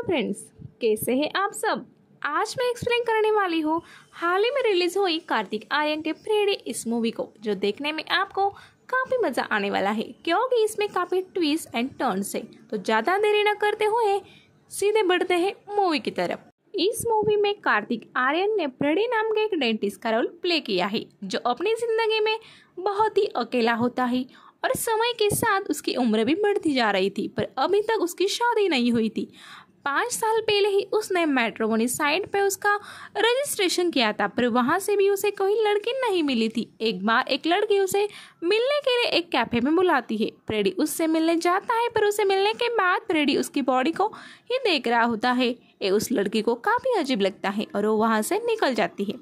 hello friends कैसे हैं आप सब आज मैं एक्सप्लेन करने वाली हूँ हाल ही में रिलीज हुई कार्तिक आर्यन के फ्रेडे इस मूवी को जो देखने में आपको काफ़ी मज़ा आने वाला है क्योंकि इसमें काफ़ी ट्विस्ट एंड टर्न्स है तो ज़्यादा देरी न करते हुए सीधे बढ़ते हैं मूवी की तरफ इस मूवी में कार्तिक आर्यन ने प्रेडी नाम के एक डेंटिस्ट का रोल प्ले किया है जो अपनी जिंदगी में बहुत ही अकेला होता है और समय के साथ उसकी उम्र भी बढ़ती जा रही थी पर अभी तक उसकी शादी नहीं हुई थी पाँच साल पहले ही उसने मेट्रोमोनी साइट पर उसका रजिस्ट्रेशन किया था पर वहाँ से भी उसे कोई लड़की नहीं मिली थी एक बार एक लड़की उसे मिलने के लिए एक कैफे में बुलाती है प्रेडी उससे मिलने जाता है पर उसे मिलने के बाद प्रेडी उसकी बॉडी को ही देख रहा होता है ये उस लड़की को काफ़ी अजीब लगता है और वो वहाँ से निकल जाती है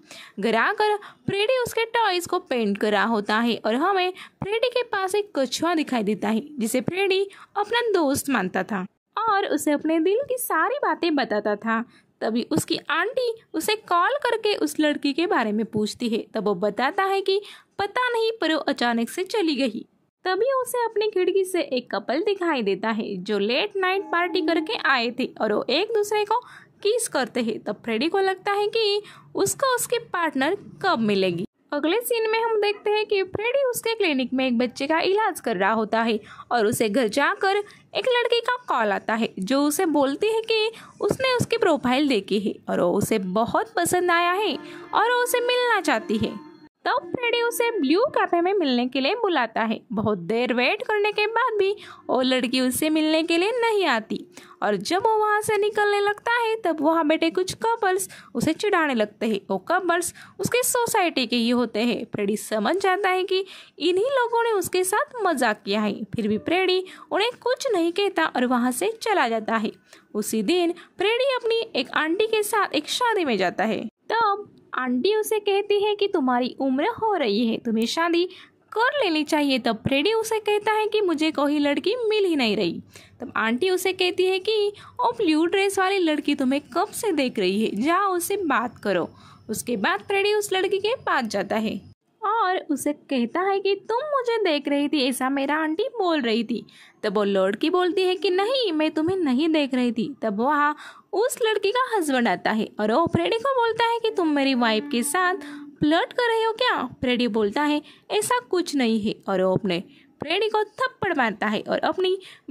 घर आकर प्रेडी उसके टॉयज को पेंट कर रहा होता है और हमें प्रेडी के पास एक कछुआ दिखाई देता है जिसे प्रेडी अपना दोस्त मानता था और उसे अपने दिल की सारी बातें बताता था तभी उसकी आंटी उसे कॉल करके उस लड़की के बारे में पूछती है तब वो बताता है कि पता नहीं पर वो अचानक से चली गई तभी उसे अपनी खिड़की से एक कपल दिखाई देता है जो लेट नाइट पार्टी करके आए थे और वो एक दूसरे को किस करते हैं तब फ्रेडी को लगता है कि उसको उसके पार्टनर कब मिलेगी अगले सीन में हम देखते हैं कि फ्रेडी उसके क्लिनिक में एक बच्चे का इलाज कर रहा होता है और उसे घर जाकर एक लड़की का कॉल आता है जो उसे बोलती है कि उसने उसकी प्रोफाइल देखी है और वो उसे बहुत पसंद आया है और वो उसे मिलना चाहती है तब तो फ्रेडी उसे ब्लू कैफे में मिलने के लिए बुलाता है बहुत देर वेट करने के बाद भी वो लड़की उससे मिलने के लिए नहीं आती और जब वो वहाँ से निकलने लगता है तब वहाँ बैठे कुछ कपल्स उसे चिढ़ाने लगते हैं वो कपल्स उसके सोसाइटी के ही होते हैं प्रेडी समझ जाता है कि इन्हीं लोगों ने उसके साथ मजाक किया है फिर भी प्रेडी उन्हें कुछ नहीं कहता और वहाँ से चला जाता है उसी दिन प्रेडी अपनी एक आंटी के साथ एक शादी में जाता है तब आंटी उसे कहती है कि तुम्हारी उम्र हो रही है तुम्हें शादी कर लेनी चाहिए तब फ्रेडी उसे कहता है कि मुझे कोई लड़की मिल ही नहीं रही तब आंटी उसे कहती है कि ओ ब्लू ड्रेस वाली लड़की तुम्हें कब से देख रही है जाओ उसे बात करो उसके बाद फ्रेडी उस लड़की के पास जाता है और उसे कहता है कि तुम मुझे देख रही थी ऐसा मेरा आंटी बोल रही थी तब वो लड़की बोलती है कि नहीं मैं तुम्हें नहीं देख रही थी तब वहाँ उस लड़की का हस्बैंड आता है और वो फ्रेडी को बोलता है कि तुम मेरी वाइफ के साथ फ्लर्ट कर रहे हो क्या फ्रेडी बोलता है ऐसा कुछ नहीं है और वो अपने फ्रेडी को थप्पड़ मारता है और अपनी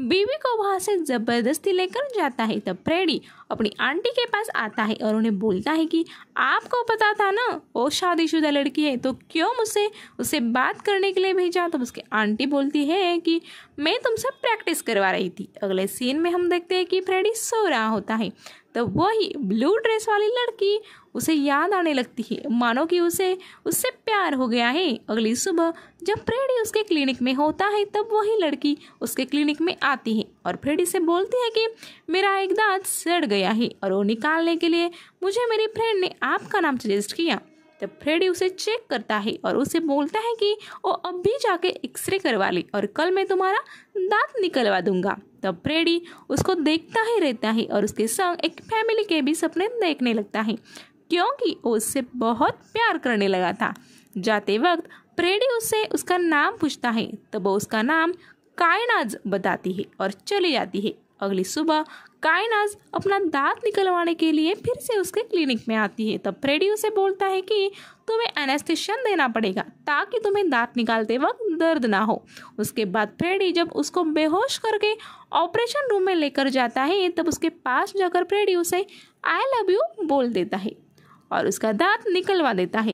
बीवी को वहाँ से ज़बरदस्ती लेकर जाता है तब फ्रेडी अपनी आंटी के पास आता है और उन्हें बोलता है कि आपको पता था ना वो शादीशुदा लड़की है तो क्यों मुझसे उससे बात करने के लिए भेजा तो उसके आंटी बोलती है कि मैं तुमसे प्रैक्टिस करवा रही थी अगले सीन में हम देखते हैं कि फ्रेडी सो रहा होता है तो वही ब्लू ड्रेस वाली लड़की उसे याद आने लगती है मानो कि उसे उससे प्यार हो गया है अगली सुबह जब फ्रेडी उसके क्लिनिक में होता है तब वही लड़की उसके क्लिनिक में आती है और फ्रेडी से बोलती है कि मेरा एक दांत सड़ गया है और वो निकालने के लिए मुझे मेरी फ्रेंड ने आपका नाम सजेस्ट किया तब फ्रेडी उसे चेक करता है और उसे बोलता है कि वो अब भी जाके एक्सरे करवा ले और कल मैं तुम्हारा दांत निकलवा दूंगा तब फ्रेडी उसको देखता ही रहता है और उसके संग एक फैमिली के भी सपने देखने लगता है क्योंकि वो उससे बहुत प्यार करने लगा था जाते वक्त प्रेडी उससे उसका नाम पूछता है तब वो उसका नाम कायनाज बताती है और चली जाती है अगली सुबह कायनाज अपना दांत निकलवाने के लिए फिर से उसके क्लिनिक में आती है तब प्रेडी उसे बोलता है कि तुम्हें एनेस्थेशन देना पड़ेगा ताकि तुम्हें दांत निकालते वक्त दर्द ना हो उसके बाद प्रेडी जब उसको बेहोश करके ऑपरेशन रूम में लेकर जाता है तब उसके पास जाकर प्रेडी उसे आई लव यू बोल देता है और उसका दांत निकलवा देता है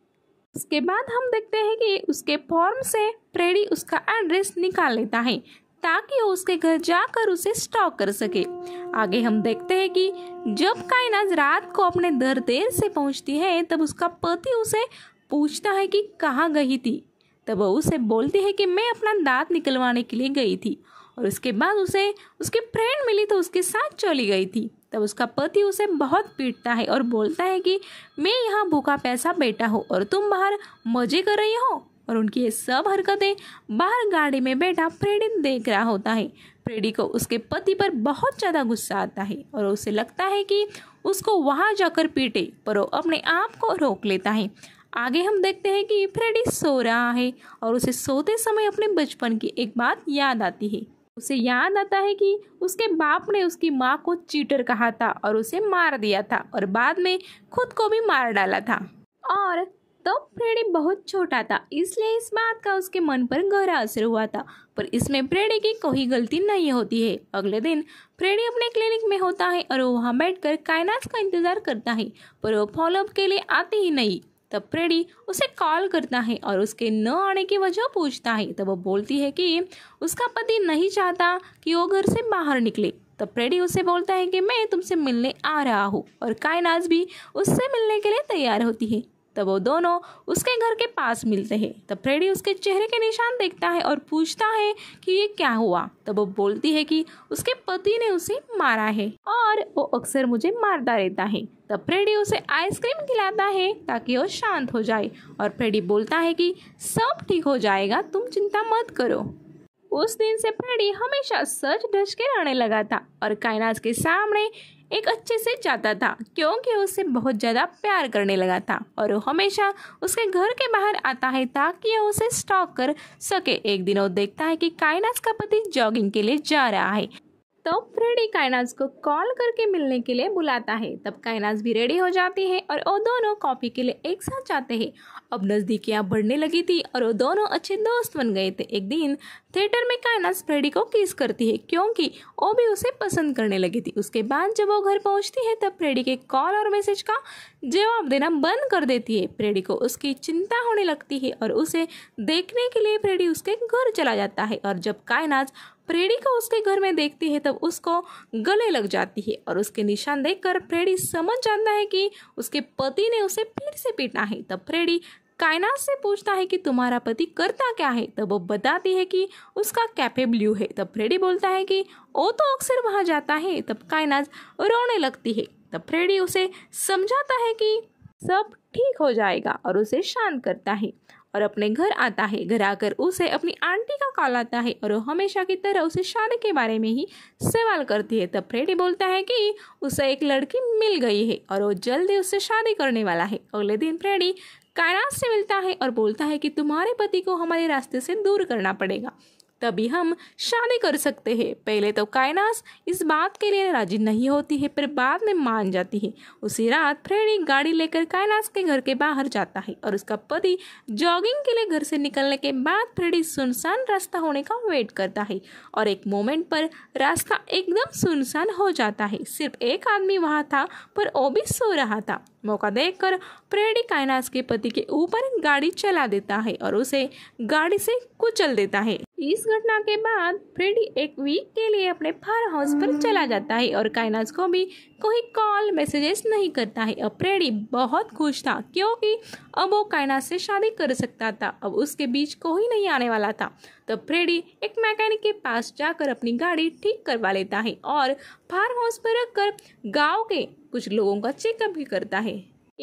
उसके बाद हम देखते हैं कि उसके फॉर्म से प्रेड़ी उसका एड्रेस निकाल लेता है ताकि वो उसके घर जाकर उसे स्टॉक कर सके आगे हम देखते हैं कि जब कायनाज रात को अपने दर देर से पहुंचती है तब उसका पति उसे पूछता है कि कहाँ गई थी तब वो उसे बोलती है कि मैं अपना दांत निकलवाने के लिए गई थी और उसके बाद उसे उसके फ्रेंड मिली तो उसके साथ चली गई थी तब उसका पति उसे बहुत पीटता है और बोलता है कि मैं यहाँ भूखा पैसा बैठा हूँ और तुम बाहर मजे कर रही हो और उनकी ये सब हरकतें बाहर गाड़ी में बैठा फ्रेडी देख रहा होता है फ्रेडी को उसके पति पर बहुत ज़्यादा गुस्सा आता है और उसे लगता है कि उसको वहाँ जाकर पीटे पर वो अपने आप को रोक लेता है आगे हम देखते हैं कि फ्रेडी सो रहा है और उसे सोते समय अपने बचपन की एक बात याद आती है उसे याद आता है कि उसके बाप ने उसकी माँ को चीटर कहा था और उसे मार दिया था और बाद में खुद को भी मार डाला था और तब तो प्रेडी बहुत छोटा था इसलिए इस बात का उसके मन पर गहरा असर हुआ था पर इसमें प्रेडी की कोई गलती नहीं होती है अगले दिन प्रेडी अपने क्लिनिक में होता है और वो वहाँ बैठकर कायनास का इंतजार करता है पर वो फॉलोअप के लिए आते ही नहीं तब प्रेड़ी उसे कॉल करता है और उसके न आने की वजह पूछता है तब वो बोलती है कि उसका पति नहीं चाहता कि वो घर से बाहर निकले तब प्रेडी उसे बोलता है कि मैं तुमसे मिलने आ रहा हूँ और कायनाज भी उससे मिलने के लिए तैयार होती है तब वो दोनों उसके घर के पास मिलते हैं तब फ्रेडी उसके चेहरे के निशान देखता है और पूछता है कि ये क्या हुआ तब वो बोलती है कि उसके पति ने उसे मारा है और वो अक्सर मुझे मारता रहता है तब फ्रेडी उसे आइसक्रीम खिलाता है ताकि वो शांत हो जाए और फ्रेडी बोलता है कि सब ठीक हो जाएगा तुम चिंता मत करो उस दिन से फ्रेडी हमेशा सच ढस के रहने लगा था और कायनाज के सामने एक अच्छे से जाता था क्योंकि उसे बहुत ज़्यादा प्यार करने लगा था और वो हमेशा उसके घर के बाहर आता है ताकि वो उसे स्टॉक कर सके एक दिन वो देखता है कि कायनास का पति जॉगिंग के लिए जा रहा है तब फ्रेडी कायनाज को कॉल करके मिलने के लिए बुलाता है तब कायनाज भी रेडी हो जाती है और वो दोनों कॉफ़ी के लिए एक साथ जाते हैं अब नज़दीकियाँ बढ़ने लगी थी और वो दोनों अच्छे दोस्त बन गए थे एक दिन थिएटर में कायनाज फ्रेडी को किस करती है क्योंकि वो भी उसे पसंद करने लगी थी उसके बाद जब वो घर पहुँचती है तब फ्रेडी के कॉल और मैसेज का जवाब देना बंद कर देती है फ्रेडी को उसकी चिंता होने लगती है और उसे देखने के लिए फ्रेडी उसके घर चला जाता है और जब कायनाज प्रेड़ी को उसके घर में देखती है तब उसको गले लग जाती है और उसके निशान देखकर प्रेड़ी समझ जाता है कि उसके पति ने उसे फिर से पीटा है तब प्रेड़ी कायनात से पूछता है कि तुम्हारा पति करता क्या है तब वो बताती है कि उसका कैफे ब्लू है तब फ्रेडी बोलता है कि वो तो अक्सर वहाँ जाता है तब कायनात रोने लगती है तब फ्रेडी उसे समझाता है कि सब ठीक हो जाएगा और उसे शांत करता है और अपने घर आता है घर आकर उसे अपनी आंटी का कॉल आता है और हमेशा की तरह उसे शादी के बारे में ही सवाल करती है तब फ्रेडी बोलता है कि उसे एक लड़की मिल गई है और वो जल्दी उससे शादी करने वाला है अगले दिन फ्रेडी कायनात से मिलता है और बोलता है कि तुम्हारे पति को हमारे रास्ते से दूर करना पड़ेगा तभी हम शादी कर सकते हैं पहले तो कायनास इस बात के लिए राजी नहीं होती है पर बाद में मान जाती है उसी रात फ्रेडी गाड़ी लेकर कायनास के घर के बाहर जाता है और उसका पति जॉगिंग के लिए घर से निकलने के बाद फ्रेडी सुनसान रास्ता होने का वेट करता है और एक मोमेंट पर रास्ता एकदम सुनसान हो जाता है सिर्फ एक आदमी वहाँ था पर वो भी सो रहा था मौका देखकर प्रेडी कायनास के पति के ऊपर गाड़ी चला देता है और उसे गाड़ी से कुचल देता है इस घटना के बाद फ्रेडी एक वीक के लिए अपने फार्म हाउस पर चला जाता है और कायनास को भी कोई कॉल मैसेजेस नहीं करता है अब फ्रेडी बहुत खुश था क्योंकि अब वो कायनास से शादी कर सकता था अब उसके बीच कोई नहीं आने वाला था तब तो फ्रेडी एक मैकेनिक के पास जाकर अपनी गाड़ी ठीक करवा लेता है और फार्म हाउस पर रखकर गांव के कुछ लोगों का चेकअप भी करता है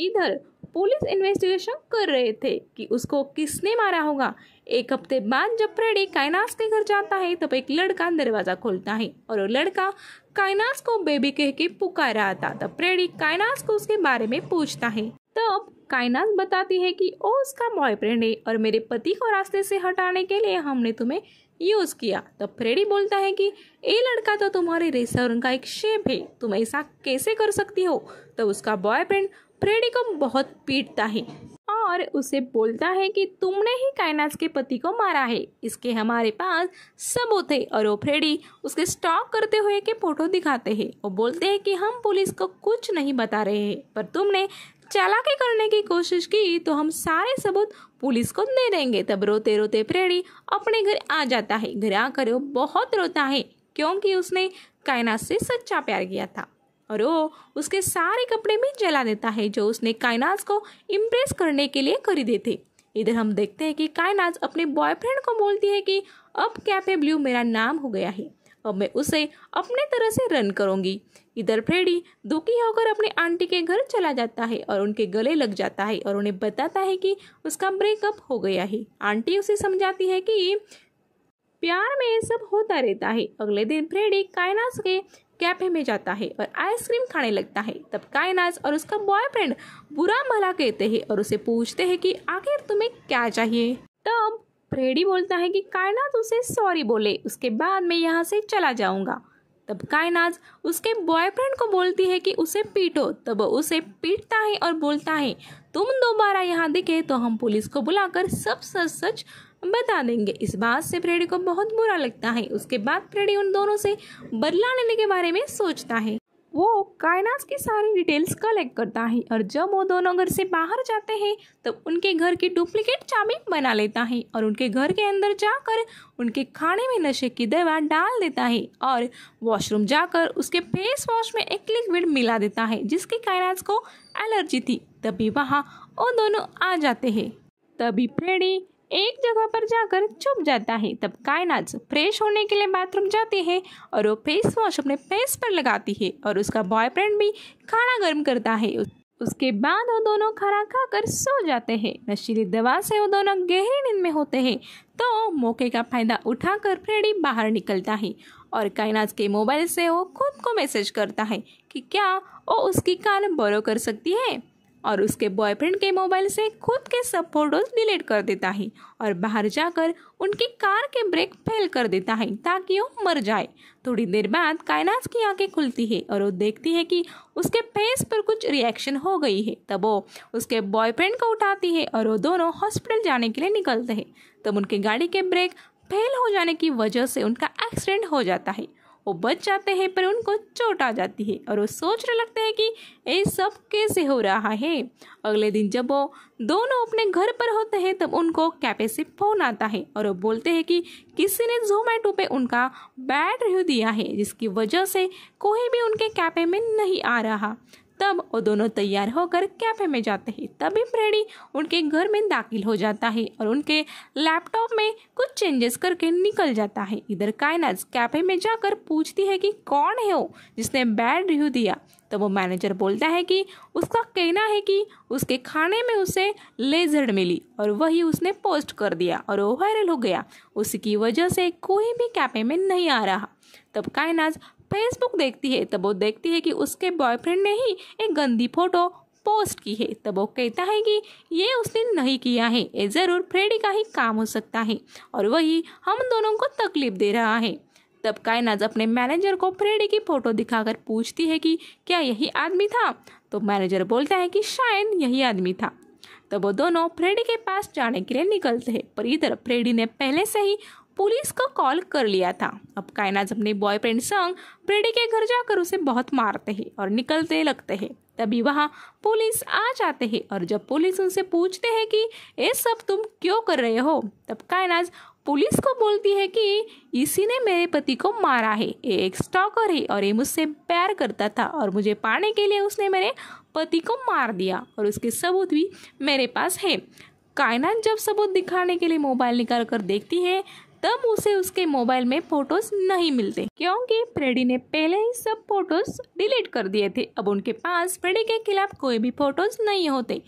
इधर पुलिस इन्वेस्टिगेशन कर रहे थे कि उसको किसने मारा होगा एक हफ्ते बाद जब फ्रेडी कायनास के घर जाता है तब एक लड़का दरवाजा खोलता है और वो लड़का कायनास को बेबी कह के पुकार रहा था तब फ्रेडी कायनास को उसके बारे में पूछता है तब तो कायनात बताती है कि ओ उसका बॉयफ्रेंड है और मेरे पति को रास्ते से हटाने के लिए हमने तुम्हें यूज़ किया तब तो फ्रेडी बोलता है कि ये लड़का तो तुम्हारे रेस्टोरेंट का एक शेफ है तुम ऐसा कैसे कर सकती हो तब तो उसका बॉयफ्रेंड फ्रेडी को बहुत पीटता है और उसे बोलता है कि तुमने ही कायनास के पति को मारा है इसके हमारे पास सबूत है और वो फ्रेडी उसके स्टॉक करते हुए के फोटो दिखाते हैं वो बोलते हैं कि हम पुलिस को कुछ नहीं बता रहे हैं पर तुमने चालाकी करने की कोशिश की तो हम सारे सबूत पुलिस को दे देंगे तब रोते रोते प्रेरी अपने घर आ जाता है घर आकर वो बहुत रोता है क्योंकि उसने कायना से सच्चा प्यार किया था और वो उसके सारे कपड़े भी जला देता है जो उसने कायनाज को इम्प्रेस करने के लिए खरीदे थे इधर हम देखते हैं कि कायनाज अपने बॉयफ्रेंड को बोलती है कि अब कैफे ब्लू मेरा नाम हो गया है अब मैं उसे अपने तरह से रन करूंगी इधर फ्रेडी दुखी होकर अपने आंटी के घर चला जाता है और उनके गले लग जाता है और उन्हें बताता है कि उसका ब्रेकअप हो गया है आंटी उसे समझाती है कि प्यार में सब होता रहता है अगले दिन फ्रेडी कायनास के कैफे में जाता है और आइसक्रीम खाने लगता है तब कायनास और उसका बॉयफ्रेंड बुरा भला कहते हैं और उसे पूछते हैं कि आखिर तुम्हें क्या चाहिए तब फ्रेडी बोलता है कि कायनास उसे सॉरी बोले उसके बाद मैं यहाँ से चला जाऊँगा तब कायनाज उसके बॉयफ्रेंड को बोलती है कि उसे पीटो तब उसे पीटता है और बोलता है तुम दोबारा यहाँ दिखे तो हम पुलिस को बुलाकर सब सच सच बता देंगे इस बात से फ्रेडी को बहुत बुरा लगता है उसके बाद फ्रेडी उन दोनों से बदला लेने के बारे में सोचता है वो कायनास की सारी डिटेल्स कलेक्ट करता है और जब वो दोनों घर से बाहर जाते हैं तब तो उनके घर की डुप्लीकेट चाबी बना लेता है और उनके घर के अंदर जाकर उनके खाने में नशे की दवा डाल देता है और वॉशरूम जाकर उसके फेस वॉश में एक लिक्विड मिला देता है जिसकी कायनास को एलर्जी थी तभी वहाँ वो दोनों आ जाते हैं तभी फ्रेडी एक जगह पर जाकर छुप जाता है तब कायनाज फ्रेश होने के लिए बाथरूम जाती है और वो फेस वॉश अपने फेस पर लगाती है और उसका बॉयफ्रेंड भी खाना गर्म करता है उसके बाद वो दोनों खाना खाकर सो जाते हैं नशीली दवा से वो दोनों गहरी नींद में होते हैं तो मौके का फायदा उठाकर फ्रेडी बाहर निकलता है और कायनाज के मोबाइल से वो खुद को मैसेज करता है कि क्या वो उसकी कार बोरो कर सकती है और उसके बॉयफ्रेंड के मोबाइल से खुद के सब फोटोज डिलीट कर देता है और बाहर जाकर उनकी कार के ब्रेक फेल कर देता है ताकि वो मर जाए थोड़ी देर बाद कायनाज की आंखें खुलती है और वो देखती है कि उसके फेस पर कुछ रिएक्शन हो गई है तब वो उसके बॉयफ्रेंड को उठाती है और वो दोनों हॉस्पिटल जाने के लिए निकलते हैं तब उनकी गाड़ी के ब्रेक फेल हो जाने की वजह से उनका एक्सीडेंट हो जाता है वो बच जाते हैं पर उनको चोट आ जाती है और वो सोचने लगते हैं कि ये सब कैसे हो रहा है अगले दिन जब वो दोनों अपने घर पर होते हैं तब उनको कैफे से फ़ोन आता है और वो बोलते हैं कि किसी ने जोमेटो पे उनका बैड रिव्यू दिया है जिसकी वजह से कोई भी उनके कैफे में नहीं आ रहा तब वो दोनों तैयार होकर कैफे में जाते हैं तभी फ्रेडी उनके घर में दाखिल हो जाता है और उनके लैपटॉप में कुछ चेंजेस करके निकल जाता है इधर कायनाज कैफे में जाकर पूछती है कि कौन है वो जिसने बैड रिव्यू दिया तो वो मैनेजर बोलता है कि उसका कहना है कि उसके खाने में उसे लेजर मिली और वही उसने पोस्ट कर दिया और वो वायरल हो गया उसकी वजह से कोई भी कैफे में नहीं आ रहा तब कायनाज फेसबुक देखती है तब वो देखती है कि उसके बॉयफ्रेंड ने ही एक गंदी फोटो पोस्ट की है तब वो कहता है कि ये उसने नहीं किया है ये ज़रूर फ्रेडी का ही काम हो सकता है और वही हम दोनों को तकलीफ दे रहा है तब कायनाज अपने मैनेजर को फ्रेडी की फ़ोटो दिखाकर पूछती है कि क्या यही आदमी था तो मैनेजर बोलता है कि शायद यही आदमी था तब वो दोनों फ्रेडी के पास जाने के लिए निकलते हैं पर इधर फ्रेडी ने पहले से ही पुलिस को कॉल कर लिया था अब कायनाज अपने बॉयफ्रेंड संग प्रेडी के घर जाकर उसे बहुत मारते हैं और निकलते लगते हैं तभी वहाँ पुलिस आ जाते हैं और जब पुलिस उनसे पूछते हैं कि ये सब तुम क्यों कर रहे हो तब कायनाज पुलिस को बोलती है कि इसी ने मेरे पति को मारा है ये एक स्टॉकर है और ये मुझसे प्यार करता था और मुझे पाने के लिए उसने मेरे पति को मार दिया और उसके सबूत भी मेरे पास है कायनाज जब सबूत दिखाने के लिए मोबाइल निकाल कर देखती है तब उसे उसके मोबाइल में फोटोज नहीं मिलते क्योंकि फ्रेडी ने पहले ही सब फोटोज डिलीट कर दिए थे अब उनके पास फ्रेडी के खिलाफ कोई भी फोटोज नहीं होते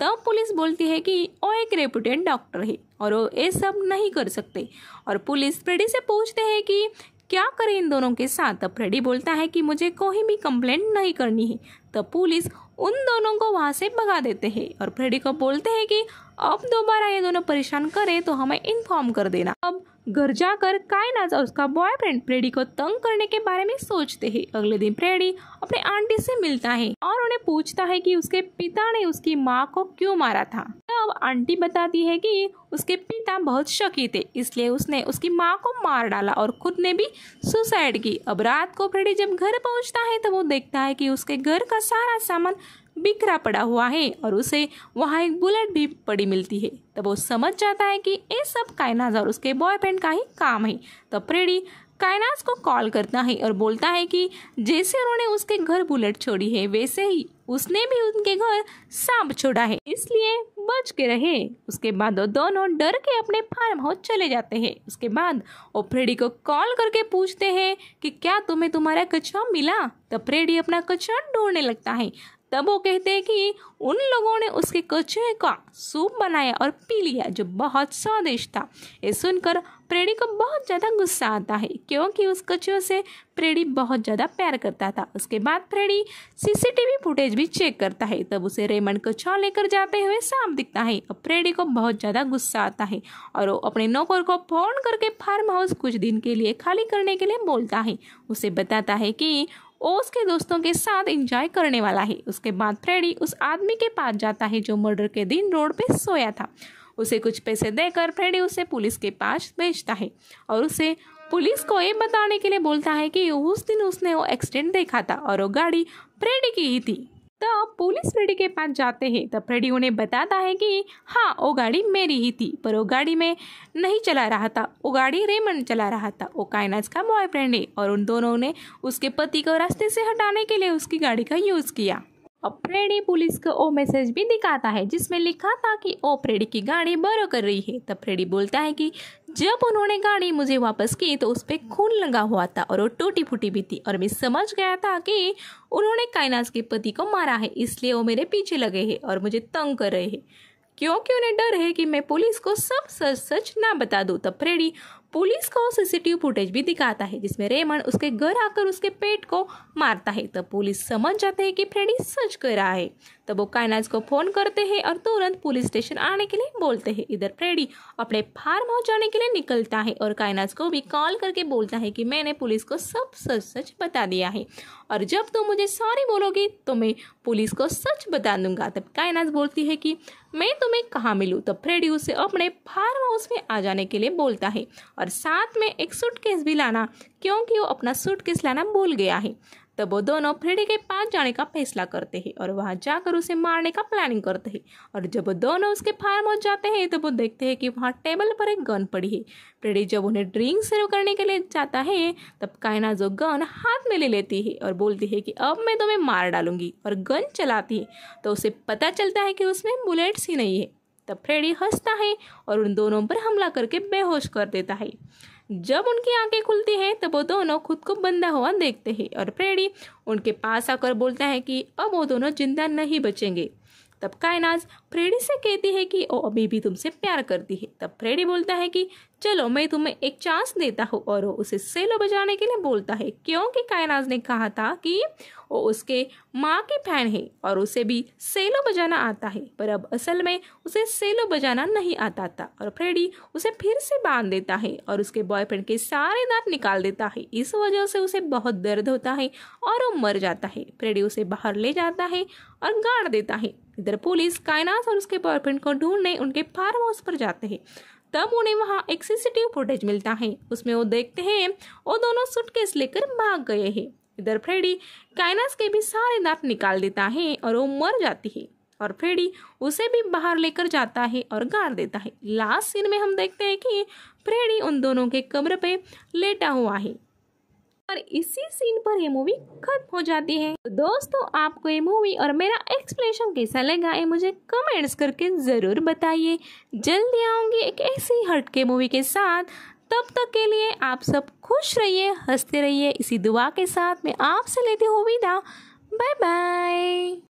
तब पुलिस बोलती है कि वो एक रेपुटेड डॉक्टर है और वो ये सब नहीं कर सकते और पुलिस फ्रेडी से पूछते हैं कि क्या करें इन दोनों के साथ तब फ्रेडी बोलता है कि मुझे कोई भी कंप्लेंट नहीं करनी है तब पुलिस उन दोनों को वहाँ से भगा देते हैं और फ्रेडी को बोलते हैं कि अब दोबारा ये दोनों परेशान करे तो हमें इन्फॉर्म कर देना अब घर जाकर कायनाज और उसका बॉयफ्रेंड प्रेडी को तंग करने के बारे में सोचते हैं अगले दिन प्रेडी अपने आंटी से मिलता है और उन्हें पूछता है कि उसके पिता ने उसकी माँ को क्यों मारा था तब आंटी बताती है कि उसके पिता बहुत शकी थे इसलिए उसने उसकी माँ को मार डाला और खुद ने भी सुसाइड की अब रात को फ्रेडी जब घर पहुँचता है तो वो देखता है की उसके घर का सारा सामान बिखरा पड़ा हुआ है और उसे वहाँ एक बुलेट भी पड़ी मिलती है तब वो समझ जाता है कि ये सब कायनाज और उसके बॉयफ्रेंड का ही काम है तब प्रेडी कायनाज को कॉल करता है और बोलता है कि जैसे उन्होंने उसके घर बुलेट छोड़ी है वैसे ही उसने भी उनके घर सांप छोड़ा है इसलिए बच के रहे उसके बाद वो दोनों डर के अपने फार्म हाउस चले जाते हैं उसके बाद वो फ्रेडी को कॉल करके पूछते हैं कि क्या तुम्हें तुम्हारा कछुआ मिला तो फ्रेडी अपना कछुआ ढूंढने लगता है तब वो कहते हैं कि उन लोगों ने उसके कछुए का सूप बनाया और पी लिया जो बहुत स्वादिष्ट था ये सुनकर प्रेड़ी को बहुत ज़्यादा गुस्सा आता है क्योंकि उस कछुए से प्रेड़ी बहुत ज़्यादा प्यार करता था उसके बाद प्रेड़ी सीसीटीवी फुटेज भी चेक करता है तब उसे रेमंड को छौ लेकर जाते हुए सांप दिखता है और प्रेड़ी को बहुत ज़्यादा गुस्सा आता है और वो अपने नौकर को फ़ोन करके फार्म हाउस कुछ दिन के लिए खाली करने के लिए बोलता है उसे बताता है कि वो उसके दोस्तों के साथ इंजॉय करने वाला है उसके बाद फ्रेडी उस आदमी के पास जाता है जो मर्डर के दिन रोड पे सोया था उसे कुछ पैसे देकर फ्रेडी उसे पुलिस के पास भेजता है और उसे पुलिस को ये बताने के लिए बोलता है कि उस दिन उसने वो एक्सीडेंट देखा था और वो गाड़ी फ्रेडी की ही थी तब तो पुलिस फ्रेडी के पास जाते हैं तब तो फ्रेडी उन्हें बताता है कि हाँ वो गाड़ी मेरी ही थी पर वो गाड़ी में नहीं चला रहा था वो गाड़ी रेमंड चला रहा था वो कायनाज का बॉयफ्रेंड है और उन दोनों ने उसके पति को रास्ते से हटाने के लिए उसकी गाड़ी का यूज़ किया अप्रेडी पुलिस को वो मैसेज भी दिखाता है जिसमें लिखा था कि ओ प्रेडी की गाड़ी बरो कर रही है तब प्रेडी बोलता है कि जब उन्होंने गाड़ी मुझे वापस की तो उस पर खून लगा हुआ था और वो टूटी फूटी भी थी और मैं समझ गया था कि उन्होंने कायनास के पति को मारा है इसलिए वो मेरे पीछे लगे हैं और मुझे तंग कर रहे हैं क्योंकि उन्हें डर है कि मैं पुलिस को सब सच सच ना बता दूँ तब प्रेडी पुलिस को सीसीटीवी फुटेज भी दिखाता है जिसमें रेमंड उसके घर आकर उसके पेट को मारता है तब तो पुलिस समझ जाते हैं कि फ्रेडी सच कर रहा है तब तो वो कायनाज को फ़ोन करते हैं और तुरंत पुलिस स्टेशन आने के लिए बोलते हैं इधर फ्रेडी अपने फार्म हाउस जाने के लिए निकलता है और कायनाज को भी कॉल करके बोलता है कि मैंने पुलिस को सब सच सच बता दिया है और जब तुम मुझे सॉरी बोलोगे तो मैं पुलिस को सच बता दूंगा तब कायनाज बोलती है कि मैं तुम्हें कहाँ मिलूँ तो फ्रेडी उसे अपने फार्म हाउस में आ जाने के लिए बोलता है और साथ में एक सूटकेस भी लाना क्योंकि वो अपना सूटकेस लाना भूल गया है तब तो वो दोनों फ्रेडी के पास जाने का फैसला करते हैं और वहाँ जाकर उसे मारने का प्लानिंग करते हैं और जब वो दोनों उसके फार्म हाउस जाते हैं तो वो देखते हैं कि वहाँ टेबल पर एक गन पड़ी है फ्रेडी जब उन्हें ड्रिंक सर्व करने के लिए जाता है तब कायना जो गन हाथ में ले लेती है और बोलती है कि अब मैं तुम्हें मार डालूंगी और गन चलाती है तो उसे पता चलता है कि उसमें बुलेट्स ही नहीं है तब फ्रेडी हंसता है और उन दोनों पर हमला करके बेहोश कर देता है जब उनकी आंखें खुलती हैं तब वो दोनों खुद को बंधा हुआ देखते हैं और प्रेड़ी उनके पास आकर बोलता है कि अब वो दोनों जिंदा नहीं बचेंगे तब कायनाज फ्रेडी से कहती है कि वो अभी भी तुमसे प्यार करती है तब फ्रेडी बोलता है कि चलो मैं तुम्हें एक चांस देता हूँ और वो उसे सेलो बजाने के लिए बोलता है क्योंकि कायनाज ने कहा था कि वो उसके माँ की फैन है और उसे भी सेलो बजाना आता है पर अब असल में उसे सेलो बजाना नहीं आता था और फ्रेडी उसे फिर से बांध देता है और उसके बॉयफ्रेंड के सारे दांत निकाल देता है इस वजह से उसे बहुत दर्द होता है और वो मर जाता है फ्रेडी उसे बाहर ले जाता है और गाड़ देता है इधर पुलिस कायनास और उसके बॉयफ्रेंड को ढूंढने उनके फार्म हाउस पर जाते हैं तब उन्हें वहाँ एक सीसीटीवी फुटेज मिलता है उसमें वो देखते हैं वो दोनों सूटकेस लेकर भाग गए हैं इधर फ्रेडी कायनास के भी सारे दांत निकाल देता है और वो मर जाती है और फ्रेडी उसे भी बाहर लेकर जाता है और गाड़ देता है लास्ट सीन में हम देखते हैं कि फ्रेडी उन दोनों के कब्र पे लेटा हुआ है और इसी सीन पर ये मूवी खत्म हो जाती है तो दोस्तों आपको ये मूवी और मेरा एक्सप्लेनेशन कैसा लगा ये मुझे कमेंट्स करके ज़रूर बताइए जल्दी आऊंगी एक ऐसी हटके मूवी के साथ तब तक के लिए आप सब खुश रहिए हंसते रहिए इसी दुआ के साथ मैं आपसे लेती हूँ विदा बाय बाय